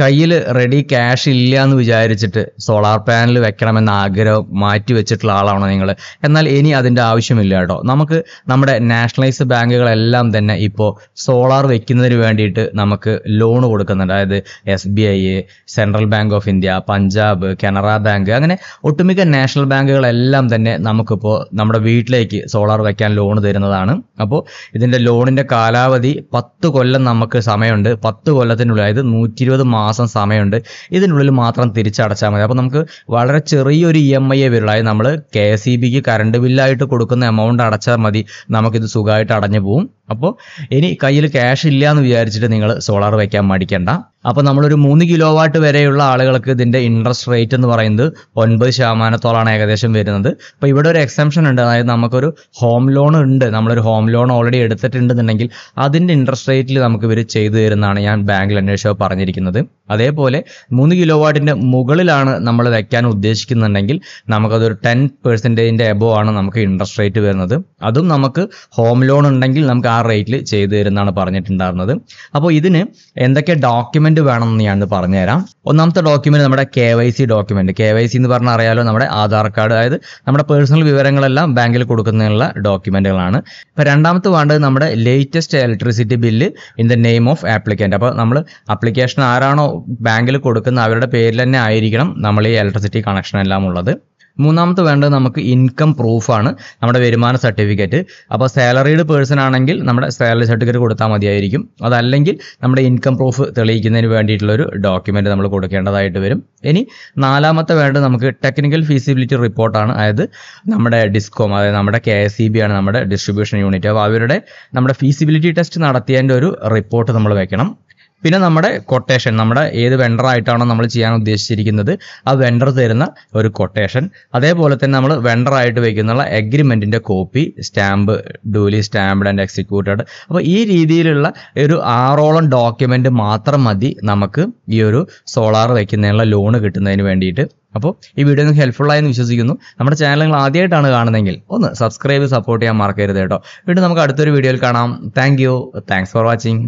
കയ്യിൽ ready cash ഇല്ല എന്ന് വിചാരിച്ചിട്ട് സോളാർ പാനൽ വെക്കണമെന്ന ആഗ്രഹം മാറ്റി വെച്ചിട്ടുള്ള ആളാണ് നിങ്ങൾ എന്നാൽ ഇനി അതിൻ്റെ ആവശ്യമില്ല കേട്ടോ നമുക്ക് നമ്മുടെ നാഷണലൈസ് ബാങ്കുകളെല്ലാം തന്നെ ഇപ്പോൾ സോളാർ വെക്കുന്നതിന് വേണ്ടിയിട്ട് നമുക്ക് ലോൺ കൊടുക്കുന്നുണ്ട് അതായത് S B I Central Bank of India Punjab Canara Bank അങ്ങനെ ഒട്ടുമിക്ക നാഷണൽ ബാങ്കുകളെല്ലാം തന്നെ നമുക്കിപ്പോൾ നമ്മുടെ വീട്ടിലേക്ക് സോളാർ വെക്കാൻ ലോൺ തരുന്നതാണ് അപ്പോൾ ഇതിൻ്റെ ലോണിൻ്റെ കാലാവധി പത്ത് കൊല്ലം നമുക്ക് സമയമുണ്ട് പത്ത് കൊല്ലത്തിനുള്ളിൽ അതായത് നൂറ്റി ഇരുപത് മാസം സമയമുണ്ട് ഇതിനുള്ളിൽ മാത്രം തിരിച്ചടച്ചാൽ മതി അപ്പോൾ നമുക്ക് വളരെ ചെറിയൊരു ഇ e എം ഐ വരുള്ളൂ അതായത് നമ്മൾ കെ എസ് ഇ ബിക്ക് e കറണ്ട് ബില്ലായിട്ട് കൊടുക്കുന്ന എമൗണ്ട് അടച്ചാൽ മതി നമുക്കിത് സുഖമായിട്ട് അടഞ്ഞു പോകും അപ്പോൾ ഇനി കയ്യിൽ ക്യാഷ് ഇല്ല എന്ന് വിചാരിച്ചിട്ട് നിങ്ങൾ സോളാർ വയ്ക്കാൻ മടിക്കണ്ട അപ്പോൾ നമ്മളൊരു മൂന്ന് കിലോ വാട്ട് വരെയുള്ള ആളുകൾക്ക് ഇതിന്റെ ഇൻട്രസ്റ്റ് റേറ്റ് എന്ന് പറയുന്നത് ഒൻപത് ശതമാനത്തോളമാണ് ഏകദേശം വരുന്നത് അപ്പോൾ ഇവിടെ ഒരു എക്സംഷൻ ഉണ്ട് അതായത് നമുക്കൊരു ഹോം ലോൺ ഉണ്ട് നമ്മളൊരു ഹോം ലോൺ ഓൾറെഡി എടുത്തിട്ടുണ്ടെന്നുണ്ടെങ്കിൽ അതിന്റെ ഇൻട്രസ്റ്റ് റേറ്റിൽ നമുക്ക് ഇവർ ചെയ്തു തരുന്നതാണ് ഞാൻ ബാങ്കിൽ അന്വേഷിച്ചോ പറഞ്ഞിരിക്കുന്നത് അതേപോലെ മൂന്ന് കിലോ വാട്ടിൻ്റെ മുകളിലാണ് നമ്മൾ വയ്ക്കാൻ ഉദ്ദേശിക്കുന്നുണ്ടെങ്കിൽ നമുക്കതൊരു ടെൻ പെർസെൻറ്റേജിൻ്റെ എബോ ആണ് നമുക്ക് ഇൻട്രസ്റ്റ് റേറ്റ് വരുന്നത് അതും നമുക്ക് ഹോം ലോൺ ഉണ്ടെങ്കിൽ നമുക്ക് ആ റേറ്റിൽ ചെയ്തു തരുന്നതാണ് പറഞ്ഞിട്ടുണ്ടായിരുന്നത് അപ്പോൾ ഇതിന് എന്തൊക്കെ ഡോക്യുമെന്റ് വേണമെന്ന് ഞാൻ പറഞ്ഞുതരാം ഒന്നാമത്തെ ഡോക്യുമെന്റ് നമ്മുടെ K Y C document K Y C എന്ന് പറഞ്ഞാൽ അറിയാലോ നമ്മുടെ ആധാർ കാർഡ് അതായത് നമ്മുടെ പേഴ്സണൽ വിവരങ്ങളെല്ലാം ബാങ്കിൽ കൊടുക്കുന്നതിനുള്ള ഡോക്യുമെന്റുകളാണ് ഇപ്പൊ രണ്ടാമത്തെ വേണ്ടത് നമ്മുടെ latest electricity bill in the name of applicant അപ്പോൾ നമ്മൾ അപ്ലിക്കേഷൻ ആരാണോ ബാങ്കിൽ കൊടുക്കുന്ന അവരുടെ പേരിൽ തന്നെ ആയിരിക്കണം നമ്മൾ ഈ ഇലക്ട്രിസിറ്റി കണക്ഷൻ എല്ലാം ഉള്ളത് മൂന്നാമത്തെ വേണ്ടത് നമുക്ക് ഇൻകം പ്രൂഫാണ് നമ്മുടെ വരുമാന സർട്ടിഫിക്കറ്റ് അപ്പോൾ സാലറീഡ് പേഴ്സൺ ആണെങ്കിൽ നമ്മുടെ സാലറി സർട്ടിഫിക്കറ്റ് കൊടുത്താൽ മതിയായിരിക്കും അതല്ലെങ്കിൽ നമ്മുടെ ഇൻകം പ്രൂഫ് തെളിയിക്കുന്നതിന് വേണ്ടിയിട്ടുള്ളൊരു ഡോക്യുമെൻ്റ് നമ്മൾ കൊടുക്കേണ്ടതായിട്ട് വരും ഇനി നാലാമത്തെ വേണ്ടത് നമുക്ക് ടെക്നിക്കൽ ഫീസിബിലിറ്റി റിപ്പോർട്ടാണ് അതായത് നമ്മുടെ ഡിസ്കോം അതായത് നമ്മുടെ കെ എസ് സി ബി ആണ് നമ്മുടെ ഡിസ്ട്രിബ്യൂഷൻ യൂണിറ്റ് അപ്പോൾ അവരുടെ നമ്മുടെ ഫീസിബിലിറ്റി ടെസ്റ്റ് നടത്തിയതിൻ്റെ ഒരു റിപ്പോർട്ട് നമ്മൾ വെക്കണം പിന്നെ നമ്മുടെ കൊട്ടേഷൻ നമ്മുടെ ഏത് വെണ്ടർ ആയിട്ടാണോ നമ്മൾ ചെയ്യാൻ ഉദ്ദേശിച്ചിരിക്കുന്നത് ആ വെണ്ടർ തരുന്ന ഒരു കൊട്ടേഷൻ അതേപോലെ തന്നെ നമ്മൾ വെണ്ടർ ആയിട്ട് വയ്ക്കുന്ന എഗ്രിമെന്റിന്റെ copy stamp duly stamped and executed അപ്പോൾ ഈ രീതിയിലുള്ള ഒരു ആറോളം ഡോക്യുമെന്റ് മാത്രം മതി നമുക്ക് ഈ ഒരു സോളാർ വയ്ക്കുന്നതിനുള്ള ലോൺ കിട്ടുന്നതിന് വേണ്ടിയിട്ട് അപ്പോൾ ഈ വീഡിയോ നിങ്ങൾക്ക് ഹെൽപ്ഫുൾ ആയെന്ന് വിശ്വസിക്കുന്നു നമ്മുടെ ചാനൽ നിങ്ങൾ ആദ്യമായിട്ടാണ് കാണുന്നതെങ്കിൽ ഒന്ന് സബ്സ്ക്രൈബ് സപ്പോർട്ട് ചെയ്യാൻ മറക്കരുത് കേട്ടോ വീണ്ടും നമുക്ക് അടുത്തൊരു വീഡിയോയിൽ കാണാം thank you thanks for watching